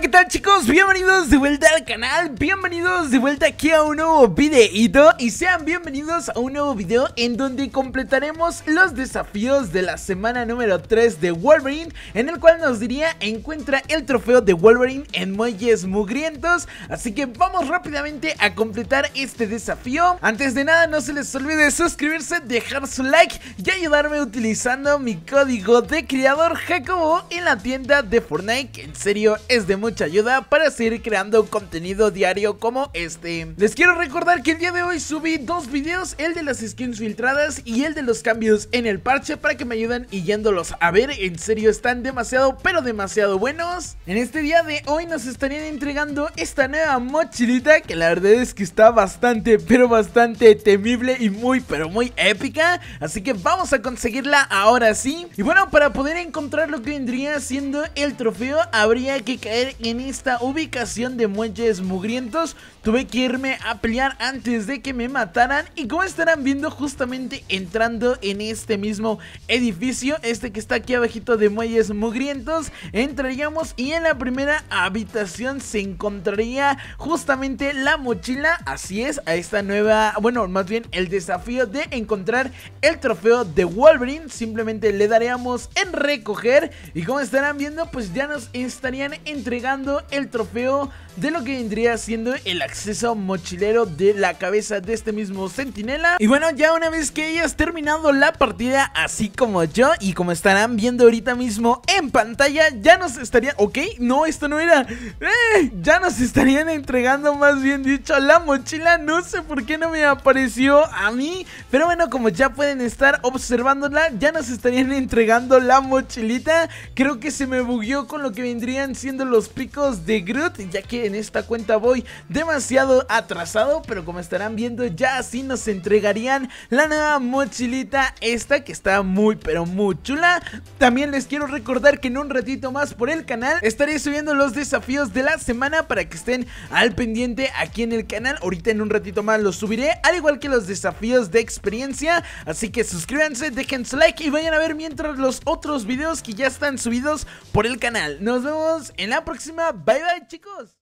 ¿qué tal chicos? Bienvenidos de vuelta al canal, bienvenidos de vuelta aquí a un nuevo videito y sean bienvenidos a un nuevo video en donde completaremos los desafíos de la semana número 3 de Wolverine en el cual nos diría encuentra el trofeo de Wolverine en muelles mugrientos, así que vamos rápidamente a completar este desafío. Antes de nada no se les olvide suscribirse, dejar su like y ayudarme utilizando mi código de creador Jacobo en la tienda de Fortnite, que en serio es de muy ayuda para seguir creando contenido diario como este. Les quiero recordar que el día de hoy subí dos videos, el de las skins filtradas y el de los cambios en el parche para que me ayuden y yéndolos a ver, en serio están demasiado pero demasiado buenos. En este día de hoy nos estarían entregando esta nueva mochilita que la verdad es que está bastante pero bastante temible y muy pero muy épica, así que vamos a conseguirla ahora sí. Y bueno, para poder encontrar lo que vendría siendo el trofeo habría que caer en esta ubicación de muelles mugrientos Tuve que irme a pelear antes de que me mataran Y como estarán viendo justamente entrando en este mismo edificio Este que está aquí abajito de muelles mugrientos Entraríamos y en la primera habitación se encontraría justamente la mochila Así es, a esta nueva, bueno más bien el desafío de encontrar el trofeo de Wolverine Simplemente le daríamos en recoger Y como estarán viendo pues ya nos estarían entregando el trofeo de lo que vendría siendo el acceso mochilero de la cabeza de este mismo centinela. Y bueno, ya una vez que hayas terminado la partida, así como yo, y como estarán viendo ahorita mismo en pantalla, ya nos estarían... Ok, no, esto no era... ¡eh! ya nos estarían entregando, más bien dicho, la mochila. No sé por qué no me apareció a mí, pero bueno, como ya pueden estar observándola, ya nos estarían entregando la mochilita. Creo que se me bugueó con lo que vendrían siendo los de Groot, ya que en esta cuenta voy demasiado atrasado, pero como estarán viendo ya así nos entregarían la nueva mochilita esta que está muy pero muy chula. También les quiero recordar que en un ratito más por el canal estaré subiendo los desafíos de la semana para que estén al pendiente aquí en el canal. Ahorita en un ratito más los subiré, al igual que los desafíos de experiencia. Así que suscríbanse, dejen su like y vayan a ver mientras los otros videos que ya están subidos por el canal. Nos vemos en la próxima. Bye bye, chicos.